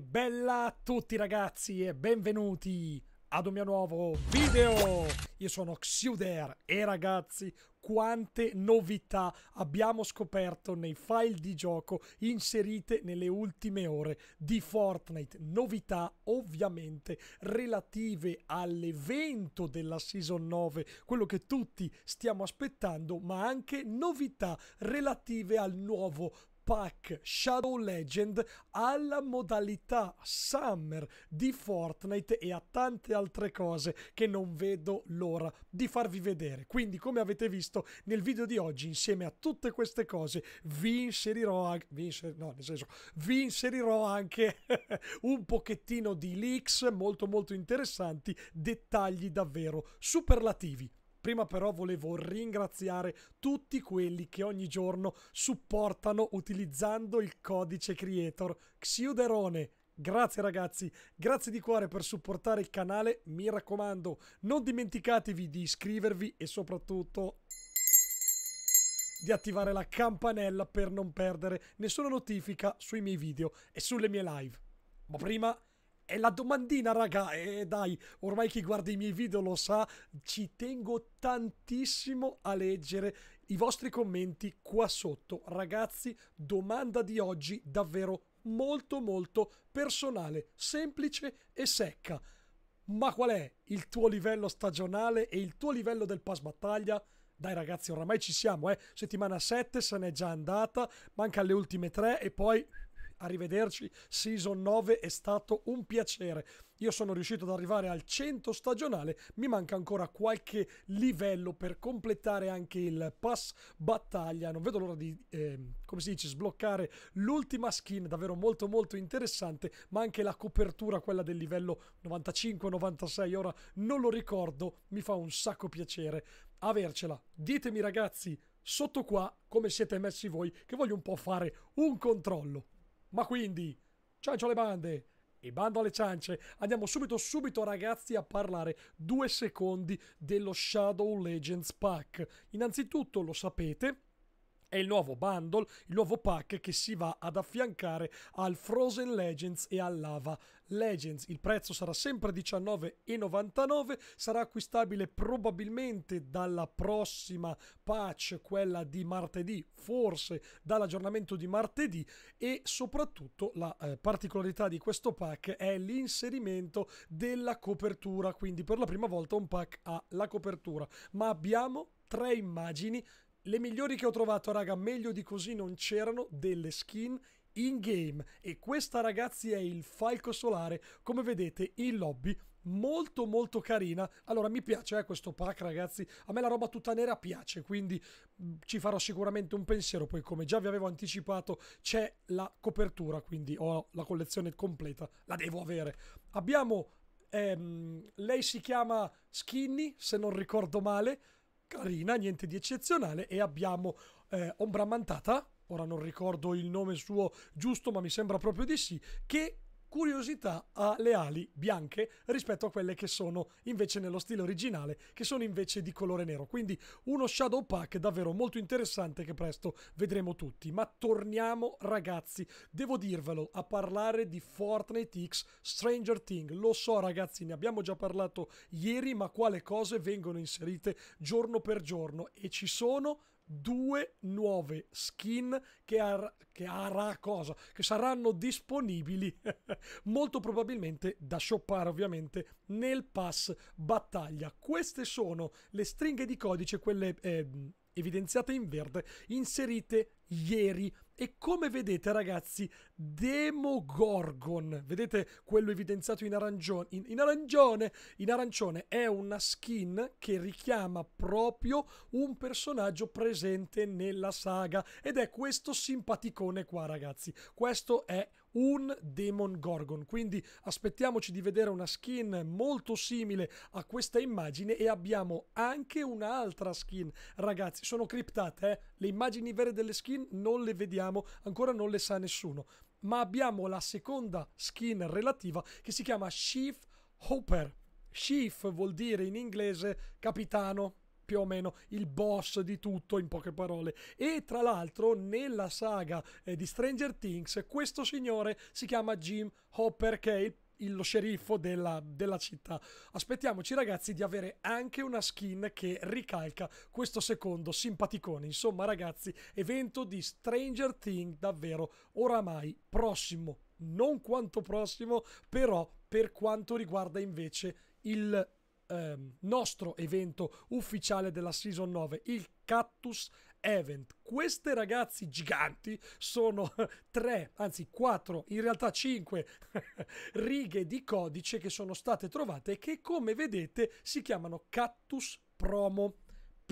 bella a tutti ragazzi e benvenuti ad un mio nuovo video! Io sono Xuder e ragazzi quante novità abbiamo scoperto nei file di gioco inserite nelle ultime ore di Fortnite. Novità ovviamente relative all'evento della Season 9, quello che tutti stiamo aspettando, ma anche novità relative al nuovo pack Shadow Legend alla modalità Summer di Fortnite e a tante altre cose che non vedo l'ora di farvi vedere. Quindi come avete visto nel video di oggi insieme a tutte queste cose vi inserirò anche, vi inser- no, nel senso, vi inserirò anche un pochettino di leaks molto molto interessanti, dettagli davvero superlativi. Prima però volevo ringraziare tutti quelli che ogni giorno supportano utilizzando il codice creator Xiuderone. Grazie ragazzi, grazie di cuore per supportare il canale, mi raccomando non dimenticatevi di iscrivervi e soprattutto di attivare la campanella per non perdere nessuna notifica sui miei video e sulle mie live. Ma prima è la domandina, raga. E eh, dai, ormai chi guarda i miei video lo sa, ci tengo tantissimo a leggere i vostri commenti qua sotto. Ragazzi, domanda di oggi davvero molto molto personale, semplice e secca. Ma qual è il tuo livello stagionale e il tuo livello del pass battaglia? Dai ragazzi, oramai ci siamo, eh. Settimana 7 se n'è già andata, manca le ultime tre e poi Arrivederci, Season 9 è stato un piacere. Io sono riuscito ad arrivare al 100 stagionale, mi manca ancora qualche livello per completare anche il pass battaglia. Non vedo l'ora di, eh, come si dice, sbloccare l'ultima skin, davvero molto molto interessante, ma anche la copertura, quella del livello 95-96, ora non lo ricordo, mi fa un sacco piacere avercela. Ditemi ragazzi, sotto qua, come siete messi voi, che voglio un po' fare un controllo. Ma quindi, ciancio alle bande e bando alle ciance, andiamo subito subito ragazzi a parlare due secondi dello Shadow Legends Pack. Innanzitutto lo sapete, è il nuovo bundle, il nuovo pack che si va ad affiancare al Frozen Legends e al Lava Legends. Il prezzo sarà sempre 19,99, sarà acquistabile probabilmente dalla prossima patch, quella di martedì, forse dall'aggiornamento di martedì e soprattutto la eh, particolarità di questo pack è l'inserimento della copertura, quindi per la prima volta un pack ha la copertura, ma abbiamo tre immagini le migliori che ho trovato, raga, meglio di così non c'erano, delle skin in game. E questa, ragazzi, è il Falco Solare, come vedete in lobby molto molto carina allora mi piace eh, questo pack ragazzi a me la roba tutta nera piace quindi mm, ci farò sicuramente un pensiero poi come già vi avevo anticipato c'è la copertura quindi ho la collezione completa la devo avere abbiamo ehm, lei si chiama Skinny se non ricordo male carina, niente di eccezionale e abbiamo eh, Ombra Mantata, ora non ricordo il nome suo giusto ma mi sembra proprio di sì, che curiosità ha le ali bianche rispetto a quelle che sono invece nello stile originale, che sono invece di colore nero. Quindi uno shadow pack davvero molto interessante che presto vedremo tutti. Ma torniamo ragazzi, devo dirvelo, a parlare di Fortnite X Stranger Thing. Lo so ragazzi, ne abbiamo già parlato ieri, ma quale cose vengono inserite giorno per giorno e ci sono due nuove skin che, ar- che, arà cosa? che saranno disponibili molto probabilmente da shoppare ovviamente nel pass battaglia. Queste sono le stringhe di codice, quelle eh, evidenziate in verde, inserite ieri. E come vedete ragazzi, Demogorgon, vedete quello evidenziato in arancione, in, in, arancione, in arancione è una skin che richiama proprio un personaggio presente nella saga ed è questo simpaticone qua ragazzi. Questo è un Demon Gorgon. Quindi aspettiamoci di vedere una skin molto simile a questa immagine e abbiamo anche un'altra skin. Ragazzi, sono criptate, eh? le immagini vere delle skin non le vediamo, ancora non le sa nessuno. Ma abbiamo la seconda skin relativa che si chiama Chief Hopper. Chief vuol dire in inglese capitano, più o meno il boss di tutto in poche parole e tra l'altro nella saga eh, di Stranger Things questo signore si chiama Jim Hopper che è il lo sceriffo della, della, città. Aspettiamoci, ragazzi, di avere anche una skin che ricalca questo secondo simpaticone. Insomma, ragazzi, evento di Stranger Things davvero oramai prossimo. Non quanto prossimo, però per quanto riguarda invece il ehm, nostro evento ufficiale della Season 9, il Cactus Event. Queste ragazzi giganti sono tre, anzi quattro, in realtà cinque righe di codice che sono state trovate e che come vedete si chiamano Cactus Promo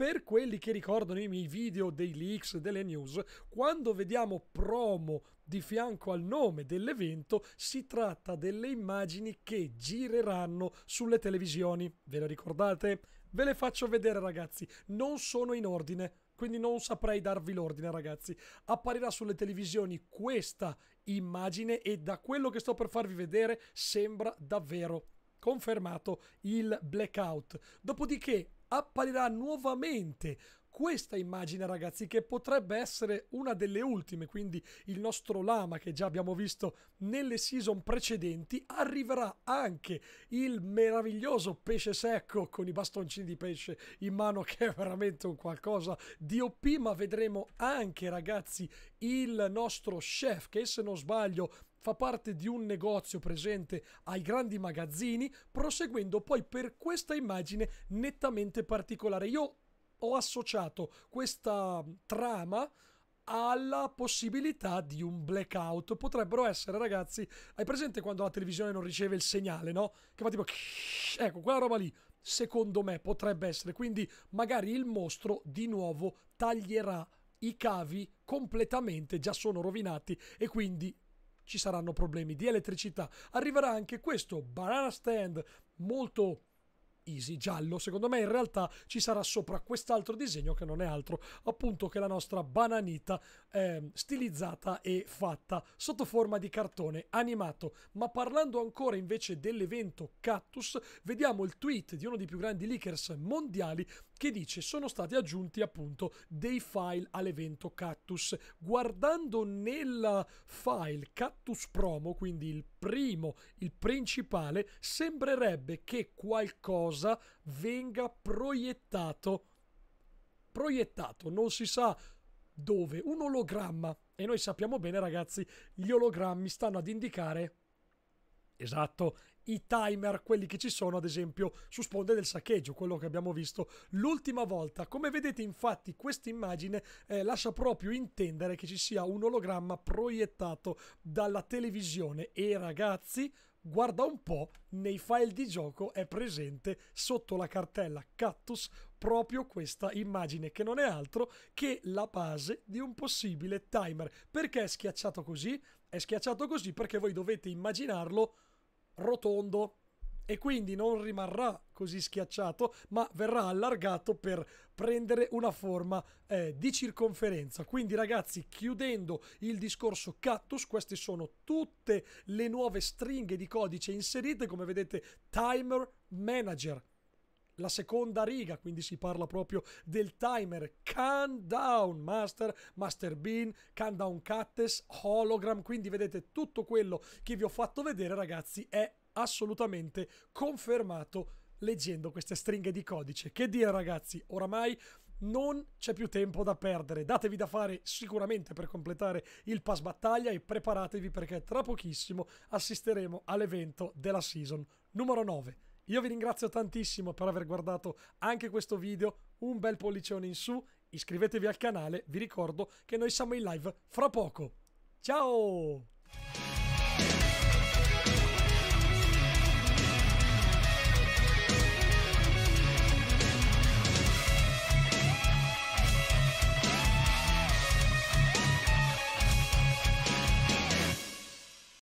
per quelli che ricordano i miei video dei leaks, delle news, quando vediamo promo di fianco al nome dell'evento, si tratta delle immagini che gireranno sulle televisioni. Ve le ricordate? Ve le faccio vedere ragazzi, non sono in ordine, quindi non saprei darvi l'ordine ragazzi. Apparirà sulle televisioni questa immagine e da quello che sto per farvi vedere sembra davvero confermato il blackout. Dopodiché apparirà nuovamente questa immagine ragazzi che potrebbe essere una delle ultime quindi il nostro lama che già abbiamo visto nelle season precedenti arriverà anche il meraviglioso pesce secco con i bastoncini di pesce in mano che è veramente un qualcosa di OP ma vedremo anche ragazzi il nostro chef che se non sbaglio fa parte di un negozio presente ai grandi magazzini, proseguendo poi per questa immagine nettamente particolare. Io ho associato questa trama alla possibilità di un blackout. Potrebbero essere, ragazzi, hai presente quando la televisione non riceve il segnale, no? Che fa tipo... Ecco, quella roba lì, secondo me, potrebbe essere. Quindi magari il mostro di nuovo taglierà i cavi completamente, già sono rovinati e quindi ci saranno problemi di elettricità. Arriverà anche questo banana stand molto Easy giallo, secondo me in realtà ci sarà sopra quest'altro disegno che non è altro appunto che la nostra bananita eh, stilizzata e fatta sotto forma di cartone animato. Ma parlando ancora invece dell'evento Cactus, vediamo il tweet di uno dei più grandi leakers mondiali che dice sono stati aggiunti appunto dei file all'evento Cactus. Guardando nel file Cactus Promo, quindi il primo, il principale, sembrerebbe che qualcosa venga proiettato, proiettato, non si sa dove, un ologramma. E noi sappiamo bene, ragazzi, gli ologrammi stanno ad indicare Esatto, i timer, quelli che ci sono ad esempio su sponde del saccheggio, quello che abbiamo visto l'ultima volta. Come vedete infatti questa immagine eh, lascia proprio intendere che ci sia un ologramma proiettato dalla televisione e ragazzi guarda un po', nei file di gioco è presente sotto la cartella Cactus proprio questa immagine che non è altro che la base di un possibile timer. Perché è schiacciato così? È schiacciato così perché voi dovete immaginarlo rotondo e quindi non rimarrà così schiacciato, ma verrà allargato per prendere una forma eh, di circonferenza. Quindi ragazzi, chiudendo il discorso cactus, queste sono tutte le nuove stringhe di codice inserite, come vedete, timer manager la seconda riga, quindi si parla proprio del timer. down Master, Master Bean, down Cattes, Hologram, quindi vedete tutto quello che vi ho fatto vedere ragazzi è assolutamente confermato leggendo queste stringhe di codice. Che dire ragazzi, oramai non c'è più tempo da perdere. Datevi da fare sicuramente per completare il pass battaglia e preparatevi perché tra pochissimo assisteremo all'evento della season numero 9. Io vi ringrazio tantissimo per aver guardato anche questo video, un bel pollicione in su, iscrivetevi al canale, vi ricordo che noi siamo in live fra poco. Ciao!